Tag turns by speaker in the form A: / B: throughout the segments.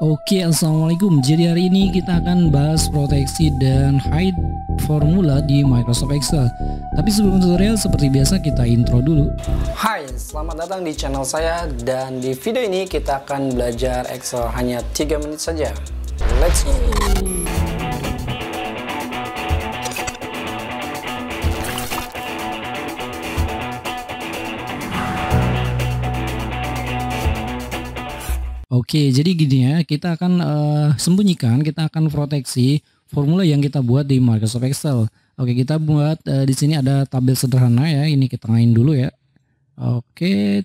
A: Oke, assalamualaikum. Jadi hari ini kita akan bahas proteksi dan hide formula di Microsoft Excel. Tapi sebelum tutorial, seperti biasa kita intro dulu. Hai, selamat datang di channel saya dan di video ini kita akan belajar Excel hanya tiga menit saja. Let's go. Oke, jadi gini ya, kita akan uh, sembunyikan, kita akan proteksi formula yang kita buat di Microsoft Excel. Oke, kita buat uh, di sini ada tabel sederhana ya. Ini kita main dulu ya. Oke.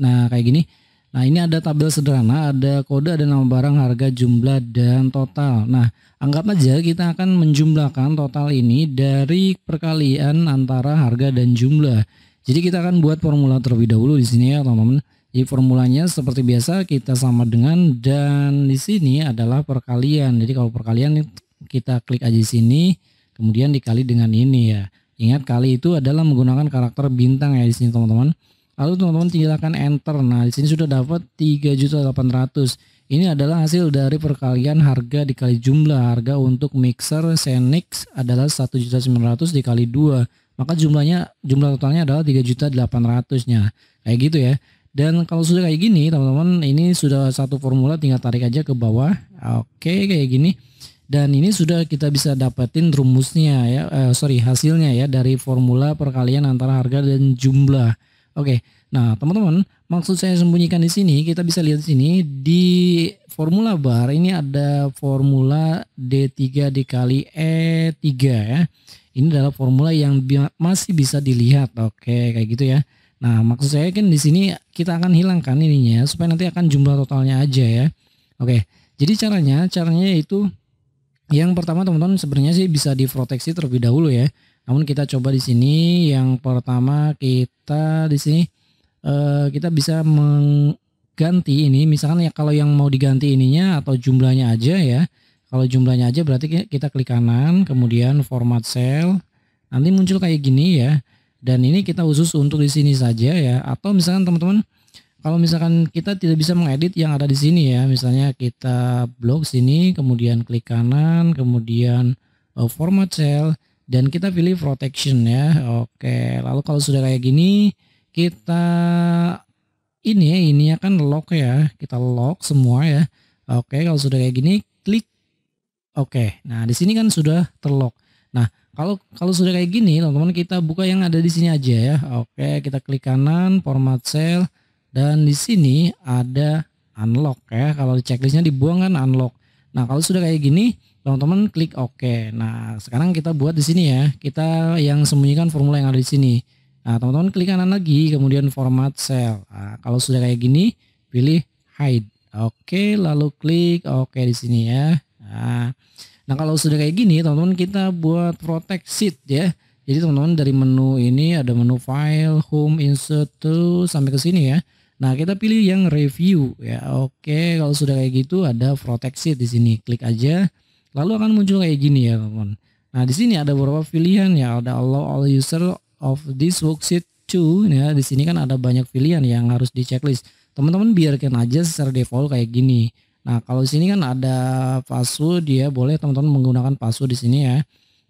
A: Nah, kayak gini. Nah, ini ada tabel sederhana, ada kode, ada nama barang, harga, jumlah, dan total. Nah, anggap aja kita akan menjumlahkan total ini dari perkalian antara harga dan jumlah. Jadi kita akan buat formula terlebih dahulu di sini ya, teman-teman. Jadi formulanya seperti biasa kita sama dengan dan di sini adalah perkalian. Jadi kalau perkalian kita klik aja di sini, kemudian dikali dengan ini ya. Ingat kali itu adalah menggunakan karakter bintang ya di sini teman-teman. Lalu teman-teman tinggalkan enter. Nah, di sini sudah dapat 3.800. Ini adalah hasil dari perkalian harga dikali jumlah. Harga untuk mixer Senix adalah 1.900 dikali 2. Maka jumlahnya jumlah totalnya adalah 3.800-nya. Kayak gitu ya. Dan kalau sudah kayak gini teman-teman ini sudah satu formula tinggal tarik aja ke bawah. Oke kayak gini. Dan ini sudah kita bisa dapetin rumusnya ya, eh, sorry hasilnya ya dari formula perkalian antara harga dan jumlah. Oke, nah teman-teman maksud saya sembunyikan di sini kita bisa lihat di sini di formula bar ini ada formula D3 dikali E3 ya. Ini adalah formula yang masih bisa dilihat. Oke, kayak gitu ya. Nah, maksud saya kan di sini kita akan hilangkan ininya supaya nanti akan jumlah totalnya aja ya. Oke. Jadi caranya, caranya itu yang pertama teman-teman sebenarnya sih bisa diproteksi terlebih dahulu ya. Namun kita coba di sini yang pertama kita di sini eh, kita bisa mengganti ini misalkan ya kalau yang mau diganti ininya atau jumlahnya aja ya. Kalau jumlahnya aja berarti kita klik kanan kemudian format cell. Nanti muncul kayak gini ya. Dan ini kita khusus untuk di sini saja ya. Atau misalkan teman-teman kalau misalkan kita tidak bisa mengedit yang ada di sini ya. Misalnya kita blok sini, kemudian klik kanan, kemudian eh, format cell dan kita pilih protection ya. Oke, lalu kalau sudah kayak gini kita ini ya ini akan lock ya. Kita lock semua ya. Oke, kalau sudah kayak gini klik oke. Nah, di sini kan sudah terlock. Nah, kalau kalau sudah kayak gini, teman-teman kita buka yang ada di sini aja ya. Oke, kita klik kanan format cell dan di sini ada unlock ya. Kalau checklistnya dibuang kan unlock. Nah, kalau sudah kayak gini, teman-teman klik OK. Nah, sekarang kita buat di sini ya. Kita yang sembunyikan formula yang ada di sini. Nah, teman-teman klik kanan lagi, kemudian format cell. Nah, kalau sudah kayak gini, pilih hide. Oke, lalu klik oke di sini ya. Nah, Nah kalau sudah kayak gini teman-teman kita buat protect seat ya. Jadi teman-teman dari menu ini ada menu file, home, insert to sampai ke sini ya. Nah kita pilih yang review ya. Oke kalau sudah kayak gitu ada protect seat di sini. Klik aja. Lalu akan muncul kayak gini ya teman-teman. Nah di sini ada beberapa pilihan ya. Ada allow all user of this worksheet to. Ya di sini kan ada banyak pilihan yang harus di checklist. Teman-teman biarkan aja secara default kayak gini. Nah, kalau di sini kan ada password dia boleh teman-teman menggunakan password di sini ya.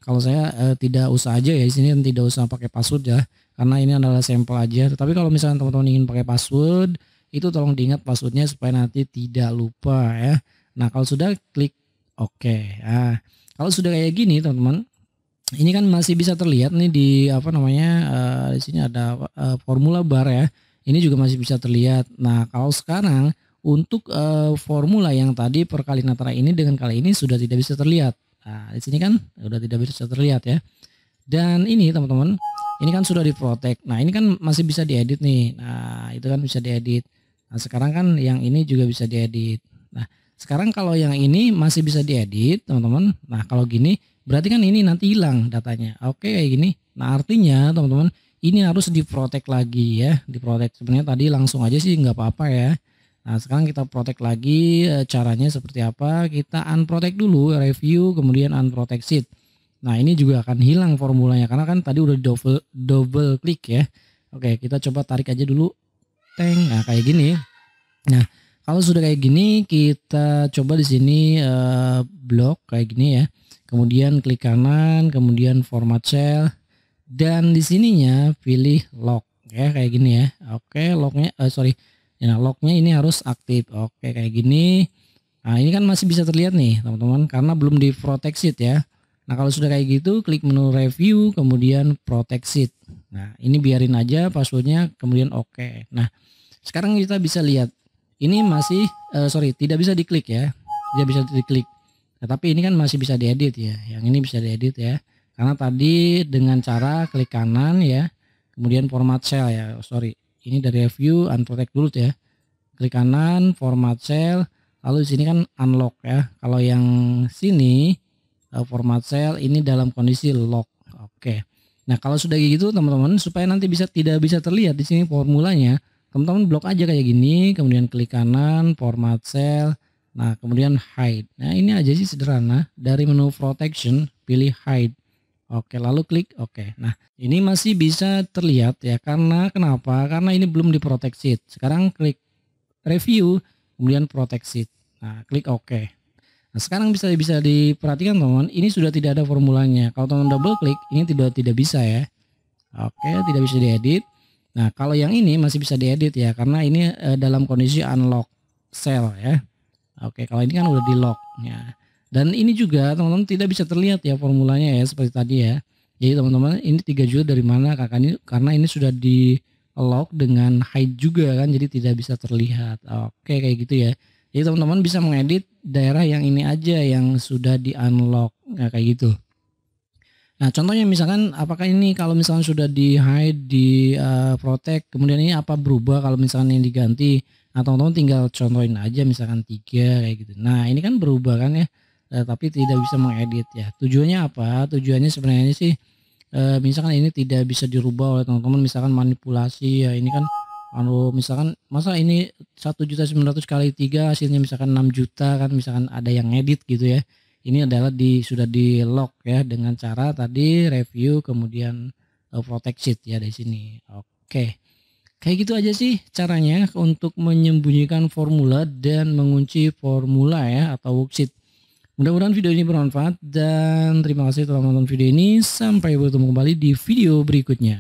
A: Kalau saya eh, tidak usah aja ya di sini tidak usah pakai password ya, karena ini adalah sampel aja. Tapi kalau misalnya teman-teman ingin pakai password, itu tolong diingat passwordnya supaya nanti tidak lupa ya. Nah, kalau sudah klik oke. Okay. Nah, kalau sudah kayak gini teman-teman, ini kan masih bisa terlihat nih di apa namanya eh, di sini ada eh, formula bar ya. Ini juga masih bisa terlihat. Nah, kalau sekarang untuk uh, formula yang tadi perkali natara ini dengan kali ini sudah tidak bisa terlihat. Nah, di sini kan sudah tidak bisa terlihat ya. Dan ini teman-teman, ini kan sudah diprotek. Nah, ini kan masih bisa diedit nih. Nah, itu kan bisa diedit. Nah, sekarang kan yang ini juga bisa diedit. Nah, sekarang kalau yang ini masih bisa diedit, teman-teman. Nah, kalau gini berarti kan ini nanti hilang datanya. Oke, kayak gini. Nah, artinya teman-teman, ini harus diprotek lagi ya, diprotek. Sebenarnya tadi langsung aja sih nggak apa-apa ya. Nah, sekarang kita protect lagi eh, caranya seperti apa? Kita unprotect dulu review kemudian unprotect seed. Nah, ini juga akan hilang formulanya karena kan tadi udah double double klik ya. Oke, kita coba tarik aja dulu. Teng, nah kayak gini. Nah, kalau sudah kayak gini kita coba di sini uh, eh, blok kayak gini ya. Kemudian klik kanan, kemudian format cell dan di sininya pilih lock ya kayak gini ya. Oke, locknya uh, sorry Nah, ya, locknya ini harus aktif. Oke, kayak gini. Nah, ini kan masih bisa terlihat nih, teman-teman, karena belum di protected ya. Nah, kalau sudah kayak gitu, klik menu review, kemudian protected. Nah, ini biarin aja passwordnya, kemudian oke. Nah, sekarang kita bisa lihat, ini masih, uh, sorry, tidak bisa diklik ya. Tidak bisa diklik. Nah, tapi ini kan masih bisa diedit ya. Yang ini bisa diedit ya. Karena tadi dengan cara klik kanan ya, kemudian format cell ya, sorry ini dari review unprotect dulu ya klik kanan format cell lalu di sini kan unlock ya kalau yang sini eh, format cell ini dalam kondisi lock oke nah kalau sudah gitu teman-teman supaya nanti bisa tidak bisa terlihat di sini formulanya teman-teman blok aja kayak gini kemudian klik kanan format cell nah kemudian hide nah ini aja sih sederhana dari menu protection pilih hide Oke, lalu klik oke. Nah, ini masih bisa terlihat ya karena kenapa? Karena ini belum diproteksi. Sekarang klik review, kemudian proteksi. Nah, klik oke. Nah, sekarang bisa bisa diperhatikan teman-teman, ini sudah tidak ada formulanya. Kalau teman-teman double klik, ini tidak tidak bisa ya. Oke, tidak bisa diedit. Nah, kalau yang ini masih bisa diedit ya karena ini eh, dalam kondisi unlock cell ya. Oke, kalau ini kan udah di lock ya. Dan ini juga teman-teman tidak bisa terlihat ya formulanya ya seperti tadi ya. Jadi teman-teman ini 3 juta dari mana kakak ini karena ini sudah di lock dengan hide juga kan jadi tidak bisa terlihat. Oke kayak gitu ya. Jadi teman-teman bisa mengedit daerah yang ini aja yang sudah di unlock nah, kayak gitu. Nah contohnya misalkan apakah ini kalau misalkan sudah di hide di uh, protect kemudian ini apa berubah kalau misalkan ini diganti atau nah, teman-teman tinggal contohin aja misalkan tiga kayak gitu. Nah ini kan berubah kan ya Eh, tapi tidak bisa mengedit ya. Tujuannya apa? Tujuannya sebenarnya sih eh, misalkan ini tidak bisa dirubah oleh teman-teman misalkan manipulasi ya ini kan kalau misalkan masa ini satu juta sembilan kali tiga hasilnya misalkan 6 juta kan misalkan ada yang edit gitu ya ini adalah di sudah di lock ya dengan cara tadi review kemudian uh, protect sheet ya di sini oke kayak gitu aja sih caranya untuk menyembunyikan formula dan mengunci formula ya atau worksheet Mudah-mudahan video ini bermanfaat dan terima kasih telah menonton video ini. Sampai bertemu kembali di video berikutnya.